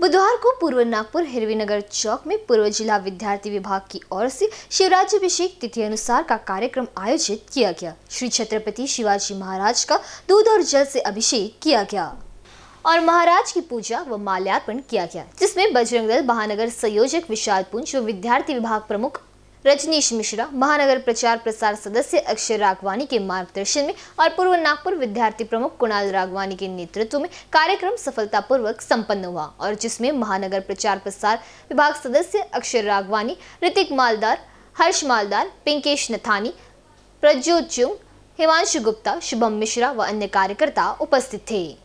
बुधवार को पूर्व नागपुर हिरवी नगर चौक में पूर्व जिला विद्यार्थी विभाग की ओर से शिवराज्यभिषेक तिथि अनुसार का कार्यक्रम आयोजित किया गया श्री छत्रपति शिवाजी महाराज का दूध और जल से अभिषेक किया गया और महाराज की पूजा व माल्यार्पण किया गया जिसमें बजरंग दल महानगर संयोजक विशाल पुंज व विद्यार्थी विभाग प्रमुख रजनीश मिश्रा महानगर प्रचार प्रसार सदस्य अक्षय राघवानी के मार्गदर्शन में और पूर्व नागपुर विद्यार्थी प्रमुख कुणाल राघवानी के नेतृत्व में कार्यक्रम सफलतापूर्वक संपन्न हुआ और जिसमें महानगर प्रचार प्रसार विभाग सदस्य अक्षय राघवानी ऋतिक मालदार हर्ष मालदार पिंकेश नथानी प्रज्योत चुंग हिमांशु गुप्ता शुभम मिश्रा व अन्य कार्यकर्ता उपस्थित थे